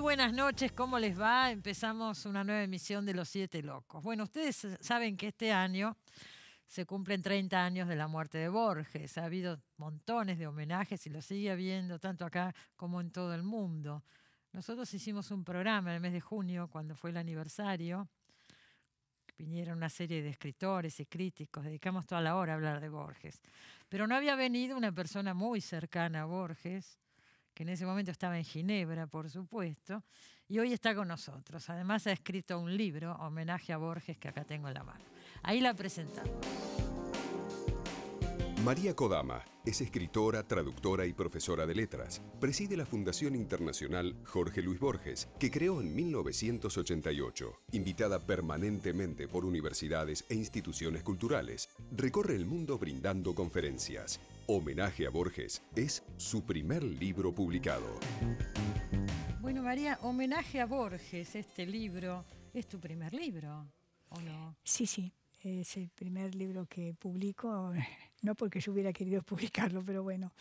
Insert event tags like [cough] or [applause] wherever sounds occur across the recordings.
buenas noches, ¿cómo les va? Empezamos una nueva emisión de Los Siete Locos. Bueno, ustedes saben que este año se cumplen 30 años de la muerte de Borges. Ha habido montones de homenajes y lo sigue habiendo tanto acá como en todo el mundo. Nosotros hicimos un programa en el mes de junio, cuando fue el aniversario. Vinieron una serie de escritores y críticos, dedicamos toda la hora a hablar de Borges. Pero no había venido una persona muy cercana a Borges, en ese momento estaba en Ginebra, por supuesto, y hoy está con nosotros. Además ha escrito un libro, homenaje a Borges, que acá tengo en la mano. Ahí la presentamos. María Kodama es escritora, traductora y profesora de letras. Preside la Fundación Internacional Jorge Luis Borges, que creó en 1988. Invitada permanentemente por universidades e instituciones culturales, recorre el mundo brindando conferencias. Homenaje a Borges es su primer libro publicado. Bueno, María, Homenaje a Borges, este libro, ¿es tu primer libro o no? Sí, sí, es el primer libro que publico, no porque yo hubiera querido publicarlo, pero bueno,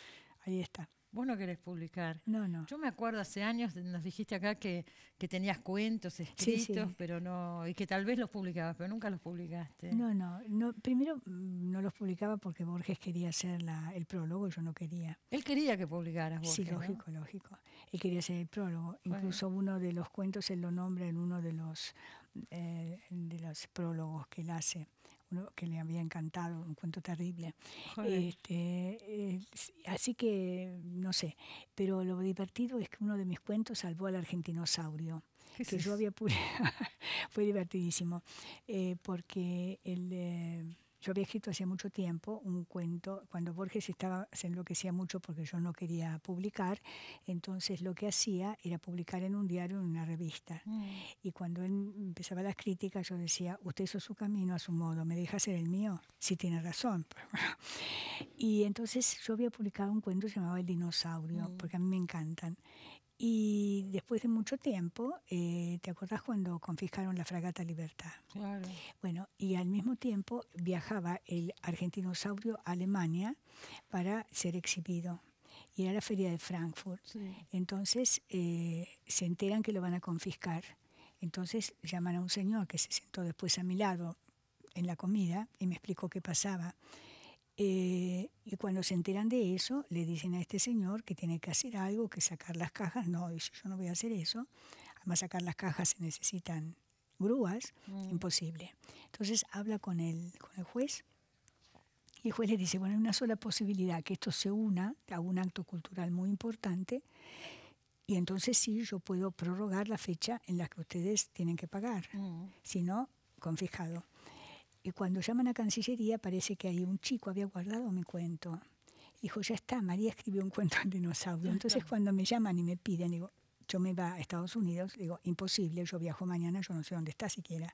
ahí está. Vos no querés publicar. No, no. Yo me acuerdo hace años, nos dijiste acá que, que tenías cuentos escritos, pero no, y que tal vez los publicabas, pero nunca los publicaste. No, no, no primero mm, no los publicaba porque Borges quería hacer el prólogo, y yo no quería. Él quería que publicaras Borges. Sí, lógico, lógico. Él quería hacer el prólogo. Incluso uno de los cuentos él lo nombra en uno de los, eh, de los prólogos que él hace uno que le había encantado, un cuento terrible. Este, eh, así que, no sé, pero lo divertido es que uno de mis cuentos salvó al argentinosaurio, que yo había... [laughs] fue divertidísimo, eh, porque el... Eh, yo había escrito hace mucho tiempo un cuento, cuando Borges estaba, se enloquecía mucho porque yo no quería publicar, entonces lo que hacía era publicar en un diario, en una revista. Mm. Y cuando él empezaba las críticas, yo decía, usted hizo su camino a su modo, ¿me deja hacer el mío? si tiene razón. [laughs] y entonces yo había publicado un cuento llamado El dinosaurio, mm. porque a mí me encantan. Y después de mucho tiempo, eh, ¿te acuerdas cuando confiscaron la fragata Libertad? Claro. Bueno, y al mismo tiempo viajaba el argentinosaurio a Alemania para ser exhibido. Y era la feria de Frankfurt. Entonces eh, se enteran que lo van a confiscar. Entonces llaman a un señor que se sentó después a mi lado en la comida y me explicó qué pasaba. Eh, y cuando se enteran de eso, le dicen a este señor que tiene que hacer algo, que sacar las cajas. No, yo no voy a hacer eso. Además, sacar las cajas se necesitan grúas, mm. imposible. Entonces habla con el, con el juez y el juez le dice, bueno, hay una sola posibilidad, que esto se una a un acto cultural muy importante y entonces sí, yo puedo prorrogar la fecha en la que ustedes tienen que pagar. Mm. Si no, confiscado. Y cuando llaman a Cancillería parece que ahí un chico había guardado mi cuento. Dijo, ya está, María escribió un cuento al dinosaurio. Entonces cuando me llaman y me piden, digo, yo me va a Estados Unidos, digo, imposible, yo viajo mañana, yo no sé dónde está siquiera.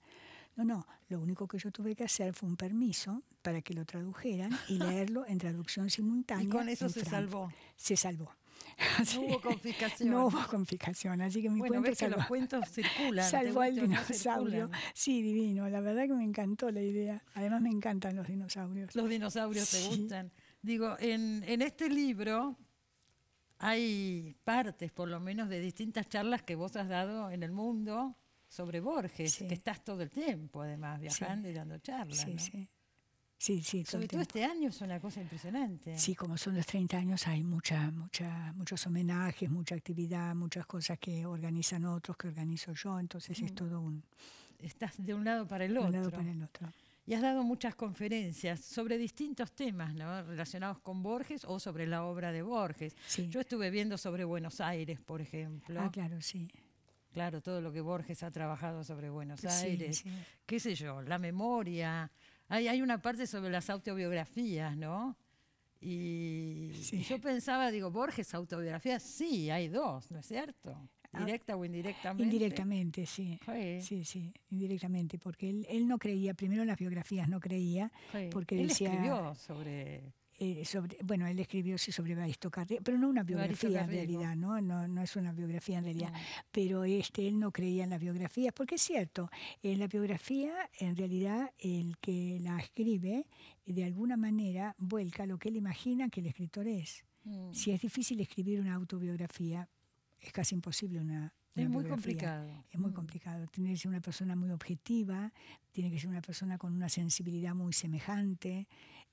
No, no, lo único que yo tuve que hacer fue un permiso para que lo tradujeran y [laughs] leerlo en traducción simultánea. Y con eso se salvó. Se salvó. [laughs] no hubo confiscación. No hubo confiscación, así que mi bueno, cuento los cuentos circulan. [laughs] salvo al dinosaurio. sí, divino. La verdad que me encantó la idea. Además me encantan los dinosaurios. Los dinosaurios te gustan. Digo, en, en este libro hay partes, por lo menos, de distintas charlas que vos has dado en el mundo sobre Borges, que estás todo el tiempo, además, viajando y dando charlas. Sobre todo este año es una cosa impresionante. Sí, como son los 30 años hay mucha, mucha, muchos homenajes, mucha actividad, muchas cosas que organizan otros, que organizo yo, entonces es mm. todo un... Estás de un lado para el otro. De un lado para el otro. Y has dado muchas conferencias sobre distintos temas ¿no? relacionados con Borges o sobre la obra de Borges. Yo estuve viendo sobre Buenos Aires, por ejemplo. Ah, claro, sí. Claro, todo lo que Borges ha trabajado sobre Buenos Aires. ¿Qué sé yo? La memoria, hay, hay una parte sobre las autobiografías, ¿no? Y yo pensaba, digo, Borges, autobiografías, sí, hay dos, ¿no es cierto? Ah, Directa o indirectamente. Indirectamente, sí. Sí, sí, indirectamente, porque él, no creía, primero en las biografías no creía, porque él Escribió sobre eh, bueno, él escribió sí, sobre Baristo pero no una biografía en realidad, ¿no? ¿no? No, es una biografía en realidad, pero este, él no creía en las biografías, porque es cierto, en la biografía en realidad el que la escribe de alguna manera vuelca lo que él imagina que el escritor es. Mm. Si es difícil escribir una autobiografía, es casi imposible una es muy complicado. Es muy mm. complicado. Tiene que ser una persona muy objetiva, tiene que ser una persona con una sensibilidad muy semejante,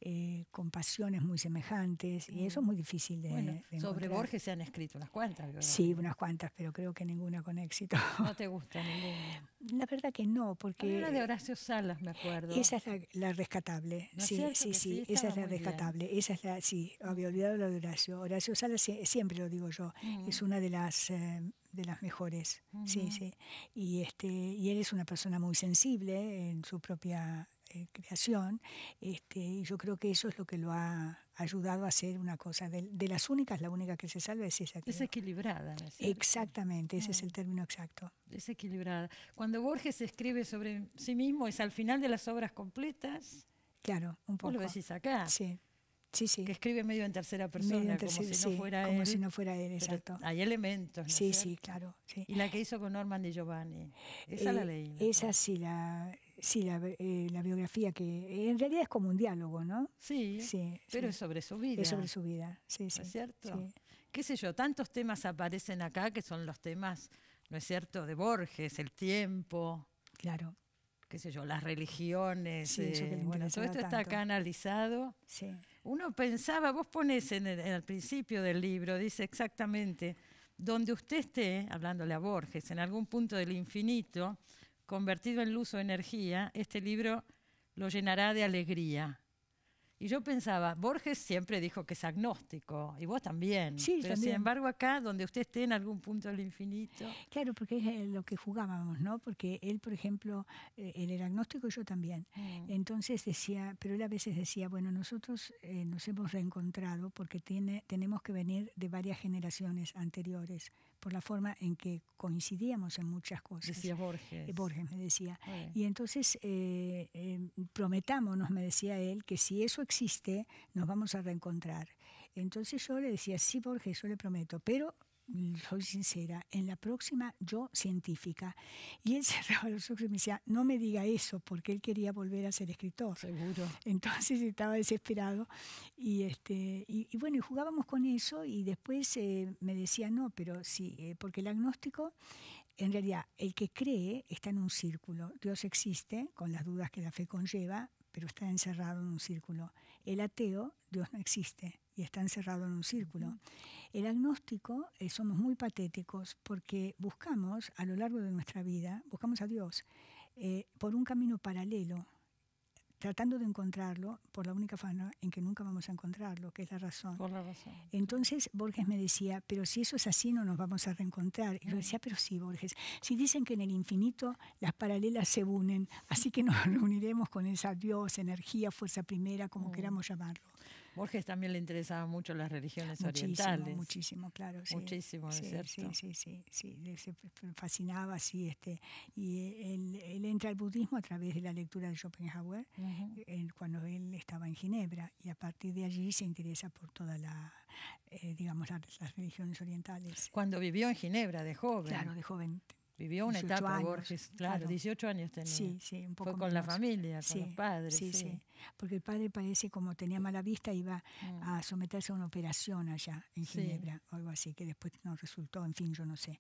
eh, con pasiones muy semejantes, y eso es muy difícil de, bueno, Sobre Borges se han escrito unas cuantas, ¿verdad? Sí, unas cuantas, pero creo que ninguna con éxito. ¿No [laughs] te gusta ninguna? La verdad que no, porque... Había una de Horacio Salas, me acuerdo. Esa es la, rescatable, sí, sí, sí, esa es la rescatable, esa es la, sí, había olvidado la de Horacio. Horacio Salas, siempre lo digo yo, es una de las... Eh, de las mejores. Sí, sí. Y este y él es una persona muy sensible en su propia eh, creación, este, y yo creo que eso es lo que lo ha ayudado a hacer una cosa. De, las únicas, la única que se salva es esa. desequilibrada Es equilibrada. Exactamente, ese es mm. el término exacto. Es equilibrada. Cuando Borges escribe sobre sí mismo, es al final de las obras completas. Claro, un poco. Vos lo decís acá. Sí. Sí, sí. Que escribe medio en tercera persona, como, si, no fuera como él, si no fuera él. exacto. Hay elementos. sí, sí, claro. Y la que hizo con Norman de Giovanni. Esa la eh, leí. Esa sí la, Sí, eh, la, biografía que eh, en realidad es como un diálogo, ¿no? Sí, sí pero es sobre su vida. Es sobre su vida, sí, sí. ¿No es cierto? Sí. ¿Qué sé yo? Tantos temas aparecen acá que son los temas, ¿no es cierto?, de Borges, el tiempo. Claro. ¿Qué sé yo? Las religiones. Eh, eso que eh, bueno, todo esto está acá analizado. Sí. Uno pensaba, vos pones en el principio del libro, dice exactamente, donde usted esté, hablándole a Borges, en algún punto del infinito, convertido en luz o energía, este libro lo llenará de alegría. Y yo pensaba, Borges siempre dijo que es agnóstico, y vos también. Sí, pero sin embargo acá, donde usted esté en algún punto del infinito. Claro, porque es eh, lo que jugábamos, ¿no? Porque él, por ejemplo, eh, él era agnóstico y yo también. Mm. Entonces decía, pero él a veces decía, bueno, nosotros eh, nos hemos reencontrado porque tiene, tenemos que venir de varias generaciones anteriores por la forma en que coincidíamos en muchas cosas. Decía Borges. Eh, Borges me decía. Y entonces eh, eh, prometámonos, me decía él, que si eso existe, nos vamos a reencontrar. Entonces yo le decía, sí, Borges, yo le prometo, pero soy sincera, en la próxima yo científica. Y él [laughs] cerraba los ojos y me decía, no me diga eso, porque él quería volver a ser escritor. Seguro. Entonces [laughs] estaba desesperado. Y, este, y, bueno, y jugábamos con eso y después eh, me decía, no, pero sí, eh, porque el agnóstico en realidad, el que cree está en un círculo. Dios existe, con las dudas que la fe conlleva, pero está encerrado en un círculo. El ateo, Dios no existe y está encerrado en un círculo. El agnóstico eh, somos muy patéticos porque buscamos a lo largo de nuestra vida, buscamos a Dios eh, por un camino paralelo, tratando de encontrarlo por la única forma en que nunca vamos a encontrarlo, que es la razón. Por la razón. Entonces Borges me decía, pero si eso es así no nos vamos a reencontrar. Y yo decía, pero sí, Borges, si dicen que en el infinito las paralelas se unen, así que nos [laughs] reuniremos con esa Dios, energía, fuerza primera, como oh. queramos llamarlo. Borges también le interesaba mucho las religiones muchísimo, orientales. Muchísimo, claro. Muchísimo, cierto? Sí, sí, sí, sí. Le fascinaba, sí. Este, y él, entra al budismo a través de la lectura de Schopenhauer cuando él estaba en Ginebra y a partir de allí se interesa por todas la, eh, las, las religiones orientales. Cuando vivió en Ginebra de joven. Claro, de joven Vivió una etapa Borges, claro, 18 años tenía. Sí, sí, un poco Fue con la familia, con sí, los padres. Sí, sí, Porque el padre parece como tenía mala vista, iba mm. a someterse a una operación allá en Ginebra o algo así, que después no resultó, en fin, yo no sé.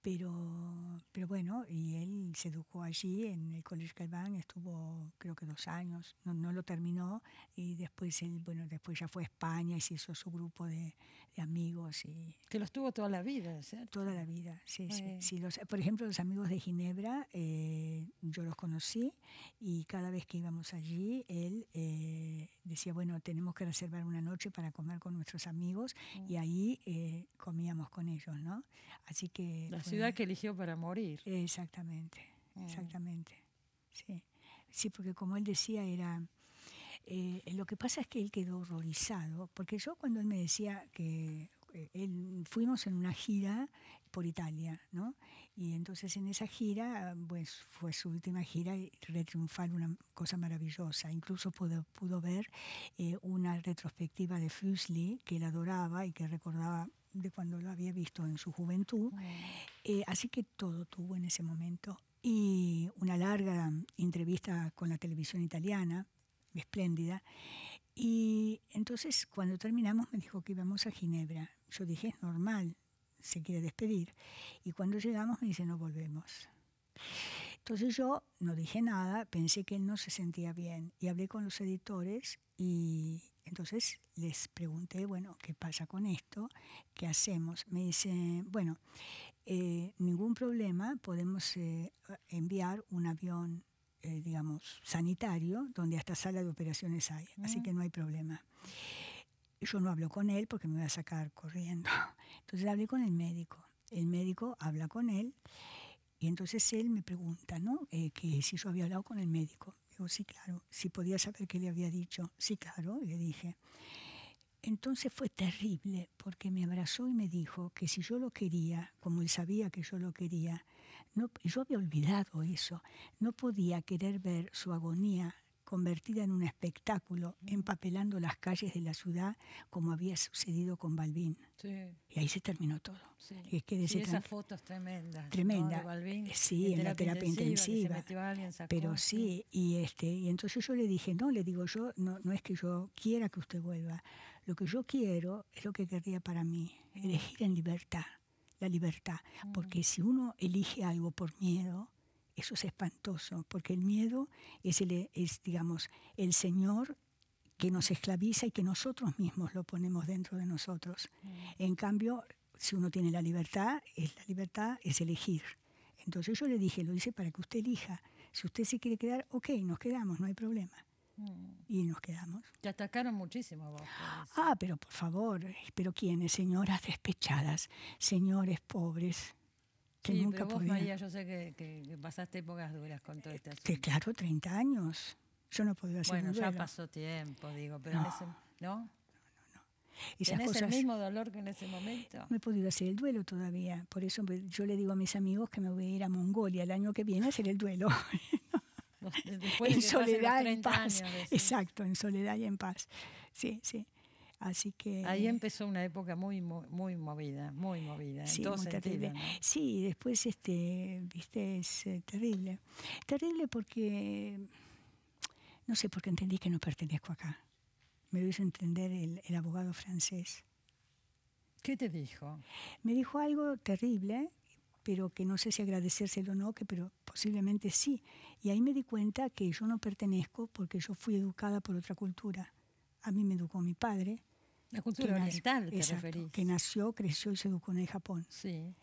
Pero, pero bueno, y él se educó allí en el Colegio Calván, estuvo creo que dos años, no, lo terminó y después bueno, después ya fue a España y se hizo su grupo de, amigos. Y, que los tuvo toda la vida, ¿cierto? Toda la vida, sí, sí. sí los, por ejemplo, los amigos de Ginebra, eh, yo los conocí y cada vez que íbamos allí, él eh, decía, bueno, tenemos que reservar una noche para comer con nuestros amigos mm. y ahí eh, comíamos con ellos, ¿no? Así que... La ciudad que eligió para morir. Exactamente, mm. exactamente, sí. Sí, porque como él decía, era eh, lo que pasa es que él quedó horrorizado, porque yo cuando él me decía que eh, fuimos en una gira por Italia, ¿no? Y entonces en esa gira, pues fue su última gira y retriunfar una cosa maravillosa. Incluso pudo, ver eh, una retrospectiva de Fuseli que él adoraba y que recordaba de cuando lo había visto en su juventud. así que todo tuvo en ese momento. Y una larga entrevista con la televisión italiana, espléndida. Y entonces cuando terminamos me dijo que íbamos a Ginebra. Yo dije, es normal, se quiere despedir. Y cuando llegamos me dice, no volvemos. Entonces yo no dije nada, pensé que él no se sentía bien y hablé con los editores y entonces les pregunté, bueno, ¿qué pasa con esto? ¿Qué hacemos? Me dice bueno, eh, ningún problema, podemos eh, enviar un avión eh, digamos, sanitario, donde hasta sala de operaciones hay, así que no hay problema. Yo no hablo con él porque me voy a sacar corriendo. Entonces hablé con el médico. El médico habla con él y entonces él me pregunta, ¿no? Eh, que si yo había hablado con el médico. Digo, sí, claro. Si podía saber qué le había dicho. Sí, claro, le dije. Entonces fue terrible porque me abrazó y me dijo que si yo lo quería, como él sabía que yo lo quería, yo había olvidado eso. No podía querer ver su agonía convertida en un espectáculo, empapelando las calles de la ciudad como había sucedido con Balvin Y ahí se terminó todo. Es que esa foto es tremenda. Eh, sí, en la terapia intensiva. pero sí, y este, y entonces yo le dije, no, le digo yo, no, no es que yo quiera que usted vuelva. Lo que yo quiero es lo que querría para mí, elegir en libertad la libertad. Porque si uno elige algo por miedo, eso es espantoso, porque el miedo es, el, es, digamos, el Señor que nos esclaviza y que nosotros mismos lo ponemos dentro de nosotros. En cambio, si uno tiene la libertad, es la libertad es elegir. Entonces yo le dije, lo hice para que usted elija. Si usted se quiere quedar, ok, nos quedamos, no hay problema. Y nos quedamos. Te atacaron muchísimo vos. Ah, pero por favor, pero ¿quiénes? Señoras despechadas, señores pobres. Que sí, nunca pero vos, María, yo sé que, pasaste épocas duras con todo esto claro, 30 años. Yo no podía hacer Bueno, ya pasó tiempo, digo, pero no. en ¿No? ¿Tenés el mismo dolor que en ese momento? No he podido hacer el duelo todavía. Por eso yo le digo a mis amigos que me voy a ir a Mongolia el año que viene a hacer el duelo. [laughs] [laughs] [laughs] en soledad, y en paz. Exacto, en soledad y en paz. Sí, sí. Así que ahí eh, empezó una época muy muy, movida, muy movida. Sí, Sí, después este, viste, es eh, terrible, terrible porque no sé porque entendí que no pertenezco acá. Me lo hizo entender el, el abogado francés. ¿Qué te dijo? Me dijo algo terrible pero que no sé si agradecérselo o no, que, pero posiblemente sí. Y ahí me di cuenta que yo no pertenezco porque yo fui educada por otra cultura. A mí me educó mi padre. La cultura oriental, nació, referís. Que nació, creció y se educó en el Japón.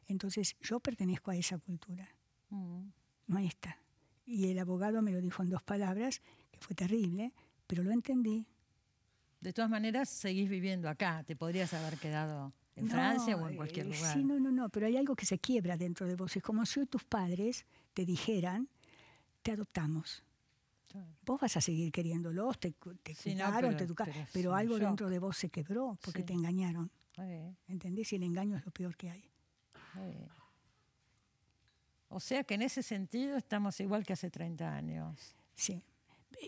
Entonces yo pertenezco a esa cultura, mm. no a esta. Y el abogado me lo dijo en dos palabras, que fue terrible, pero lo entendí. De todas maneras, seguís viviendo acá, te podrías haber quedado en Francia o en cualquier lugar. Sí, no, no, no, pero hay algo que se quiebra dentro de vos. Es como si tus padres te dijeran, te adoptamos. Vos vas a seguir queriéndolos, te, te te educaron, pero, algo dentro de vos se quebró porque te engañaron. ¿Entendés? Y el engaño es lo peor que hay. O sea que en ese sentido estamos igual que hace 30 años. Sí,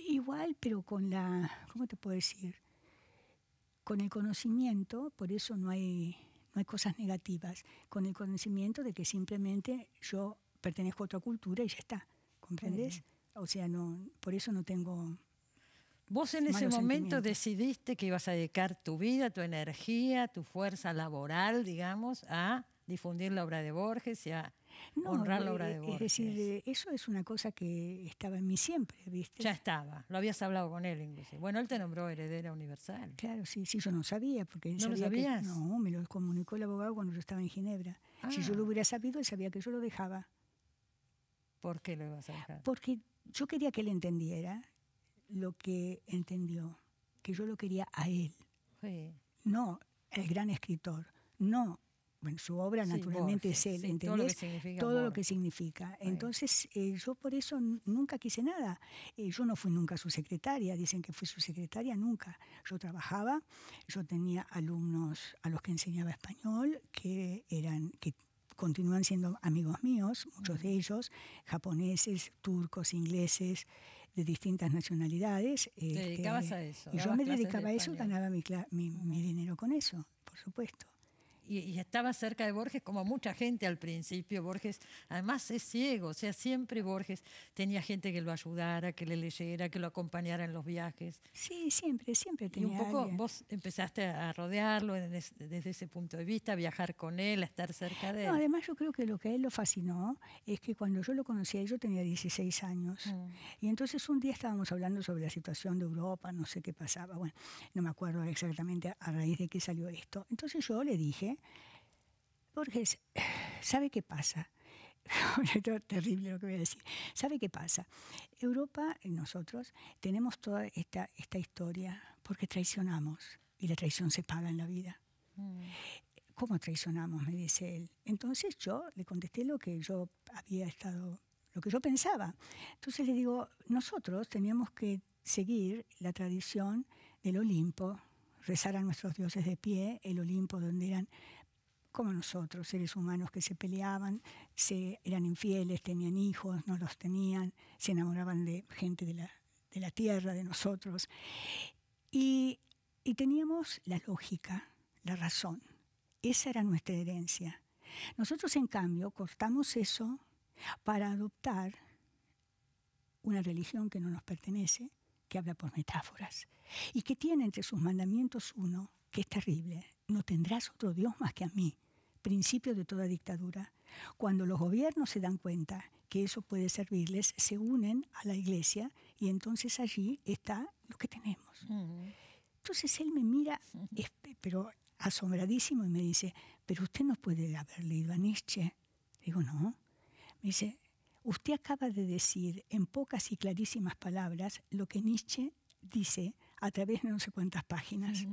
igual, pero con la, ¿cómo te puedo decir? Con el conocimiento, por eso no hay, hay cosas negativas, con el conocimiento de que simplemente yo pertenezco a otra cultura y ya está, ¿comprendes? O sea, no, por eso no tengo... Vos en ese momento decidiste que ibas a dedicar tu vida, tu energía, tu fuerza laboral, digamos, a difundir la obra de Borges y a honrar la eh, obra eh, de Borges. Es decir, eh, eso es una cosa que estaba en mí siempre, ¿viste? Ya estaba, lo habías hablado con él inclusive. Bueno, él te nombró heredera universal. Claro, sí, sí, yo no sabía, porque ¿No lo sabías? no, me lo comunicó el abogado cuando yo estaba en Ginebra. Si yo ah. lo hubiera sabido, él sabía que yo lo dejaba. ¿Por qué lo ibas a dejar? Porque yo quería que él entendiera lo que entendió, que yo lo quería a él. No el gran escritor, no bueno, su obra naturalmente es él, Todo lo que significa. Entonces, eh, yo por eso nunca quise nada. Eh, yo no fui nunca su secretaria, dicen que fui su secretaria, nunca. Yo trabajaba, yo tenía alumnos a los que enseñaba español, que eran, que continúan siendo amigos míos, muchos de ellos, japoneses, turcos, ingleses, de distintas nacionalidades. ¿Te dedicabas este, a eso? Yo me dedicaba a eso, ganaba mi, mi dinero con eso, por supuesto y, estaba cerca de Borges, como mucha gente al principio. Borges, además, es ciego, o sea, siempre Borges tenía gente que lo ayudara, que le leyera, que lo acompañara en los viajes. Sí, siempre, siempre tenía. Y un poco vos empezaste a rodearlo desde, ese punto de vista, a viajar con él, a estar cerca de él. No, además, yo creo que lo que a él lo fascinó es que cuando yo lo conocía, yo tenía 16 años. Mm. Y entonces un día estábamos hablando sobre la situación de Europa, no sé qué pasaba, bueno, no me acuerdo exactamente a raíz de qué salió esto. Entonces yo le dije porque ¿sabe qué pasa? [laughs] terrible lo que voy a decir. ¿Sabe qué pasa? Europa, eh, nosotros, tenemos toda esta, esta historia porque traicionamos y la traición se paga en la vida. Mm. ¿Cómo traicionamos? me dice él. Entonces yo le contesté lo que yo había estado, lo que yo pensaba. Entonces le digo, nosotros teníamos que seguir la tradición del Olimpo, rezar a nuestros dioses de pie, el Olimpo donde eran como nosotros, seres humanos que se peleaban, se, eran infieles, tenían hijos, no los tenían, se enamoraban de gente de la, tierra, de nosotros. Y, y teníamos la lógica, la razón. Esa era nuestra herencia. Nosotros, en cambio, cortamos eso para adoptar una religión que no nos pertenece, que habla por metáforas y que tiene entre sus mandamientos uno, que es terrible, no tendrás otro Dios más que a mí, principio de toda dictadura. Cuando los gobiernos se dan cuenta que eso puede servirles, se unen a la iglesia y entonces allí está lo que tenemos. Entonces él me mira, pero asombradísimo, y me dice, pero usted no puede haber leído a Nietzsche. Digo, no. Me dice, Usted acaba de decir en pocas y clarísimas palabras lo que Nietzsche dice a través de no sé cuántas páginas.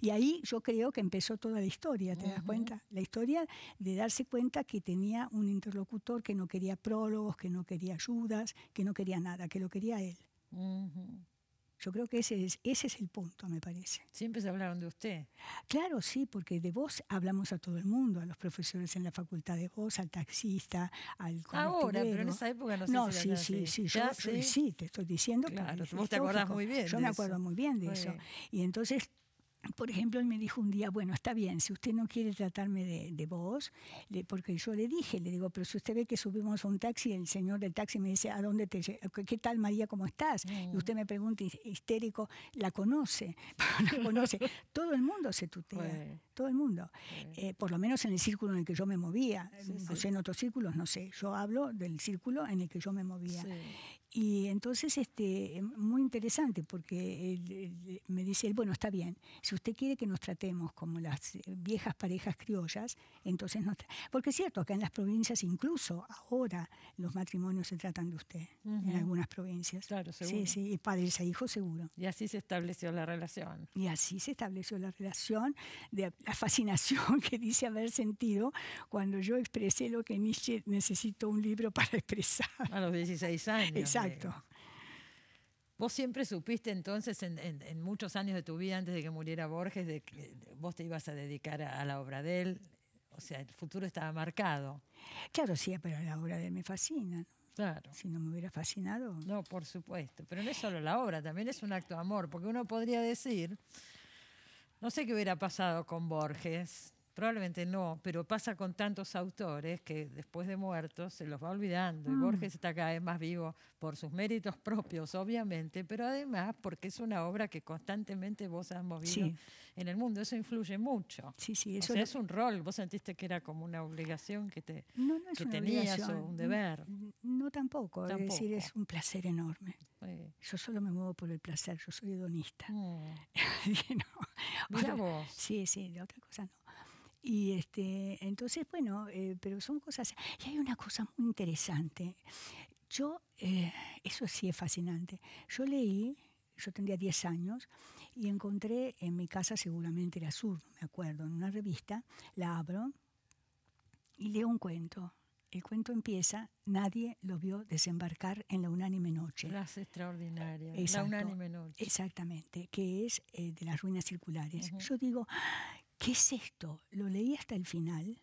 Y ahí yo creo que empezó toda la historia, ¿te das cuenta? La historia de darse cuenta que tenía un interlocutor que no quería prólogos, que no quería ayudas, que no quería nada, que lo quería él. Yo creo que ese es, ese es el punto, me parece. Siempre se hablaron de usted. Claro, sí, porque de vos hablamos a todo el mundo, a los profesores en la facultad de vos, al taxista, al Ahora, pero en esa época no se sé No, sí, sí, sí, yo, sí, te estoy diciendo. Claro, vos te acordás muy bien. Yo me acuerdo muy bien de eso. Y entonces por ejemplo, él me dijo un día, bueno, está bien, si usted no quiere tratarme de, de vos, porque yo le dije, le digo, pero si usted ve que subimos a un taxi, el señor del taxi me dice, ¿a dónde te ¿Qué tal María, cómo estás? Y usted mm. me pregunta, histérico, ¿la conoce? ¿La [laughs] conoce? [laughs] todo el mundo se tutea, todo el mundo. Eh, por lo menos en el círculo en el que yo me movía, no sé, en otros círculos, no sé, yo hablo del círculo en el que yo me movía. Y entonces, este, em, muy interesante, porque me dice él, bueno, está bien, si usted quiere que nos tratemos como las eh, viejas parejas criollas, entonces nos... Porque es cierto, acá en las provincias incluso ahora los matrimonios se tratan de usted, en algunas provincias. Claro, seguro. Sí, sí, y padres a e hijos seguro. Y así se estableció la relación. Y así se estableció la relación de la fascinación [laughs] que dice haber sentido cuando yo expresé lo que Nietzsche necesitó un libro para [laughs] expresar. A los 16 años. Exacto. Vos siempre supiste entonces, en, muchos años de tu vida, antes de que muriera Borges, de que vos te ibas a dedicar a, la obra de él. O sea, el futuro estaba marcado. Claro, sí, pero la obra de él me fascina. Claro. Si no me hubiera fascinado. No, por supuesto. Pero no es solo la obra, también es un acto de amor. Porque uno podría decir, no sé qué hubiera pasado con Borges Probablemente no, pero pasa con tantos autores que después de muertos se los va olvidando. Y mm. Borges está cada vez más vivo por sus méritos propios, obviamente, pero además porque es una obra que constantemente vos has movido en el mundo. Eso influye mucho. Sí, sí, eso es un rol. Vos sentiste que era como una obligación que, te, tenías o un deber. No, tampoco. Es decir, es un placer enorme. Yo solo me muevo por el placer. Yo soy hedonista. Mm. [laughs] Sí, sí, de otra cosa no. Y este, entonces, bueno, eh, pero son cosas. Y hay una cosa muy interesante. Yo, eh, eso sí es fascinante. Yo leí, yo tendría 10 años, y encontré en mi casa, seguramente era sur, no me acuerdo, en una revista, la abro y leo un cuento. El cuento empieza, nadie lo vio desembarcar en la unánime noche. Las extraordinarias, la unánime noche. Exactamente, que es eh, de las ruinas circulares. Yo digo, ¿qué es esto? Lo leí hasta el final,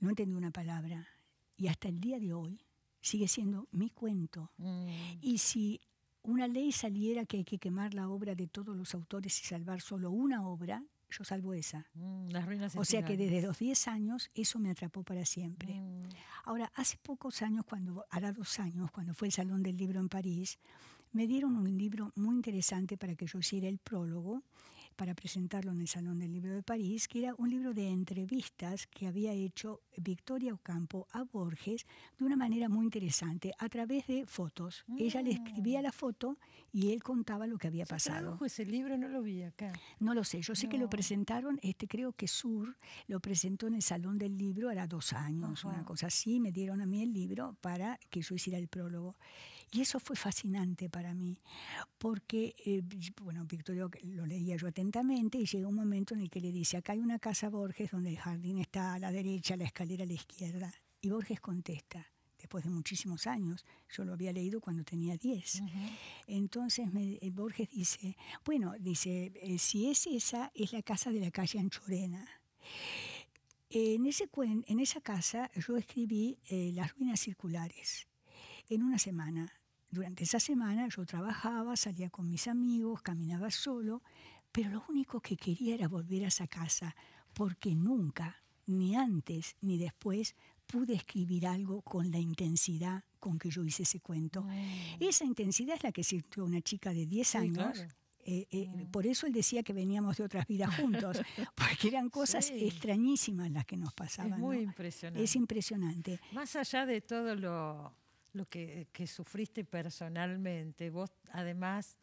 no entendí una palabra, y hasta el día de hoy sigue siendo mi cuento. Mm. Y si una ley saliera que hay que quemar la obra de todos los autores y salvar solo una obra, yo salvo esa. Mm, o sea que desde los 10 años eso me atrapó para siempre. Mm. Ahora, hace pocos años, cuando, hará dos años, cuando fue el Salón del Libro en París, me dieron un libro muy interesante para que yo hiciera el prólogo para presentarlo en el Salón del Libro de París, que era un libro de entrevistas que había hecho Victoria Ocampo a Borges de una manera muy interesante, a través de fotos. Ella le escribía la foto y él contaba lo que había pasado. ese libro? No lo vi acá. No lo sé, yo sé que lo presentaron, este, creo que Sur lo presentó en el Salón del Libro, era dos años, una cosa así, me dieron a mí el libro para que yo hiciera el prólogo. Y eso fue fascinante para mí, porque, eh, bueno, Victorio lo leía yo atentamente y llega un momento en el que le dice, acá hay una casa Borges donde el jardín está a la derecha, la escalera a la izquierda. Y Borges contesta, después de muchísimos años. Yo lo había leído cuando tenía 10. Entonces eh, Borges dice, bueno, dice, eh, si es esa, es la casa de la calle Anchorena. en, ese, en esa casa yo escribí Las ruinas circulares en una semana durante esa semana yo trabajaba, salía con mis amigos, caminaba solo, pero lo único que quería era volver a esa casa, porque nunca, ni antes ni después, pude escribir algo con la intensidad con que yo hice ese cuento. Esa intensidad es la que sintió una chica de 10 años. Eh, eh, por eso él decía que veníamos de otras vidas juntos, [laughs] porque eran cosas extrañísimas las que nos pasaban. Es muy impresionante. Es impresionante. Más allá de todo lo lo que, sufriste personalmente. Vos además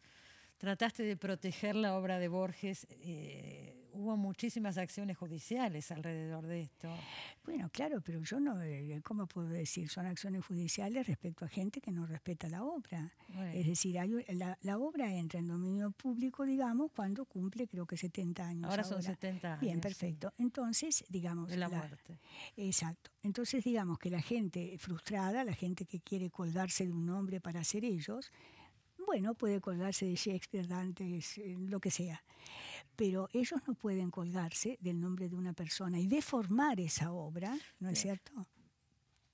trataste de proteger la obra de Borges eh, hubo muchísimas acciones judiciales alrededor de esto. Bueno, claro, pero yo no, eh, ¿cómo puedo decir? Son acciones judiciales respecto a gente que no respeta la obra. Es decir, la, obra entra en dominio público, digamos, cuando cumple creo que 70 años. Ahora, son 70 años. Bien, perfecto. Entonces, digamos... De la, muerte. Exacto. Entonces, digamos que la gente frustrada, la gente que quiere colgarse de un nombre para ser ellos, bueno, puede colgarse de Shakespeare, Dante, eh, lo que sea pero ellos no pueden colgarse del nombre de una persona y deformar esa obra, ¿no es cierto?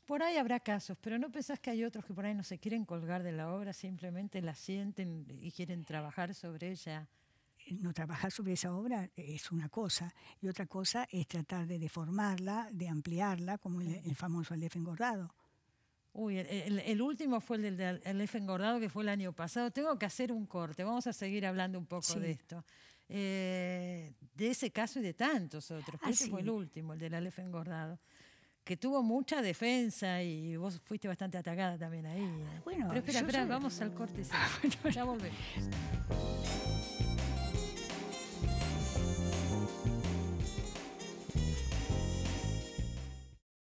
Por ahí habrá casos, pero ¿no pensás que hay otros que por ahí no se quieren colgar de la obra, simplemente la sienten y quieren trabajar sobre ella? Eh, no trabajar sobre esa obra es una cosa, y otra cosa es tratar de deformarla, de ampliarla, como el, famoso Aleph engordado. Uy, el, último fue el del Aleph engordado, que fue el año pasado. Tengo que hacer un corte, vamos a seguir hablando un poco de esto. Eh, de ese caso y de tantos otros. Ah, ese fue el último, el del alef engordado que tuvo mucha defensa y vos fuiste bastante atacada también ahí. Eh. Bueno, pero espera, espera, vamos al corte. [laughs] Ya volvemos.